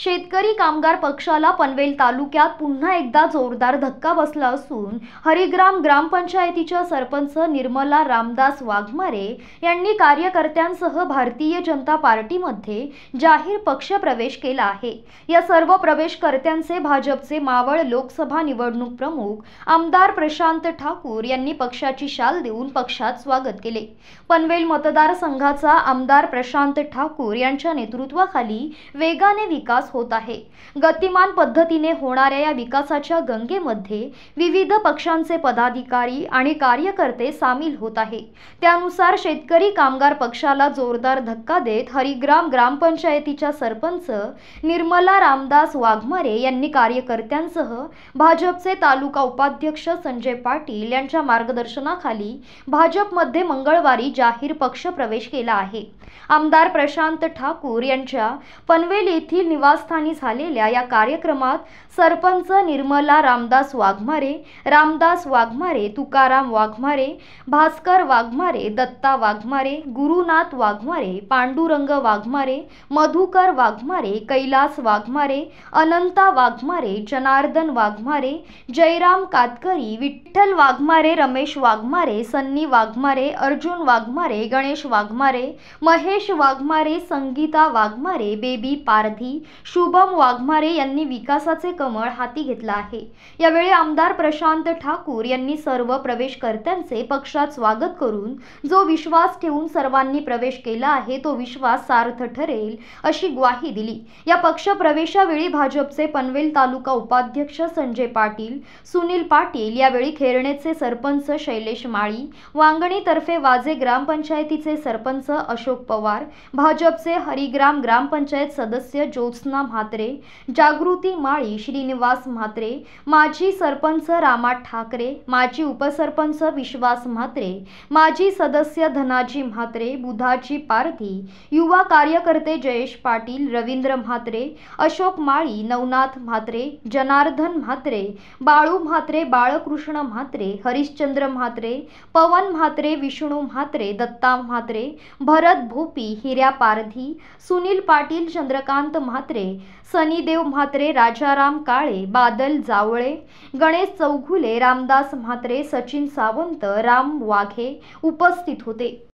शेतकरी कामगार पक्षाला पनवेल तालुक्यात पुन्हा एकदा जोरदार धक्का बसला असून हरिग्राम ग्रामपंचायतीच्या सरपंच निर्मला रामदास वाघमारे यांनी कार्यकर्त्यांसह भारतीय जनता पार्टीमध्ये जाहीर पक्ष प्रवेश केला आहे या सर्व प्रवेशकर्त्यांचे भाजपचे मावळ लोकसभा निवडणूक प्रमुख आमदार प्रशांत ठाकूर यांनी पक्षाची शाल देऊन पक्षात स्वागत केले पनवेल मतदारसंघाचा आमदार प्रशांत ठाकूर यांच्या नेतृत्वाखाली वेगाने विकास होत आहे गतिमान पद्धतीने होणाऱ्या या विकासाच्या गंगेमध्ये विविध पक्षांचे पदाधिकारी आणि कार्यकर्ते सामील होत आहे त्यानुसार शेतकरी कामगार पक्षाला जोरदार धक्का देत हरिग्राम ग्रामपंचायतीच्या सरपंच निर्मला रामदास वाघमारे यांनी कार्यकर्त्यांसह भाजपचे तालुका उपाध्यक्ष संजय पाटील यांच्या मार्गदर्शनाखाली भाजपमध्ये मंगळवारी जाहीर पक्ष प्रवेश केला आहे आमदार प्रशांत ठाकूर यांच्या पनवेल येथील निवास निवासस्थानी झालेल्या या कार्यक्रमात सरपंच निर्मला रामदास वाघमारे रामदास वाघमारे तुकाराम वाघमारे भास्कर वाघमारे दत्ता वाघमारे गुरुनाथ वाघमारे पांडुरंग वाघमारे मधुकर वाघमारे कैलास वाघमारे अनंता वाघमारे जनार्दन वाघमारे जयराम कातकरी विठ्ठल वाघमारे रमेश वाघमारे सन्नी वाघमारे अर्जुन वाघमारे गणेश वाघमारे महेश वाघमारे संगीता वाघमारे बेबी पारधी शुभम वाघमारे यांनी विकासाचे कमळ हाती घेतला आहे यावेळी आमदार प्रशांत ठाकूर यांनी सर्व प्रवेशकर्त्यांचे पक्षात स्वागत करून जो विश्वास ठेवून सर्वांनी प्रवेश केला आहे तो विश्वास सार्थ ठरेल अशी ग्वाही दिली या पक्ष प्रवेशावेळी भाजपचे पनवेल तालुका उपाध्यक्ष संजय पाटील सुनील पाटील यावेळी खेरणेचे सरपंच शैलेश माळी वांगणीतर्फे वाजे ग्रामपंचायतीचे सरपंच अशोक पवार भाजपचे हरिग्राम ग्रामपंचायत सदस्य ज्योत्स ज्योत्स्ना म्हात्रे जागृती माळी श्रीनिवास म्हात्रे माजी सरपंच रामा ठाकरे माजी उपसरपंच विश्वास म्हात्रे माजी सदस्य धनाजी म्हात्रे बुधाजी पारधी युवा कार्यकर्ते जयेश पाटील रवींद्र म्हात्रे अशोक माळी नवनाथ म्हात्रे जनार्दन म्हात्रे बाळू म्हात्रे बाळकृष्ण म्हात्रे हरिश्चंद्र म्हात्रे पवन म्हात्रे विष्णू म्हात्रे दत्ता म्हात्रे भरत भोपी हिऱ्या पारधी सुनील पाटील चंद्रकांत म्हात्रे म्हात्रे सनीदेव म्हात्रे राजाराम काळे बादल जावळे गणेश चौघुले रामदास म्हात्रे सचिन सावंत राम वाघे उपस्थित होते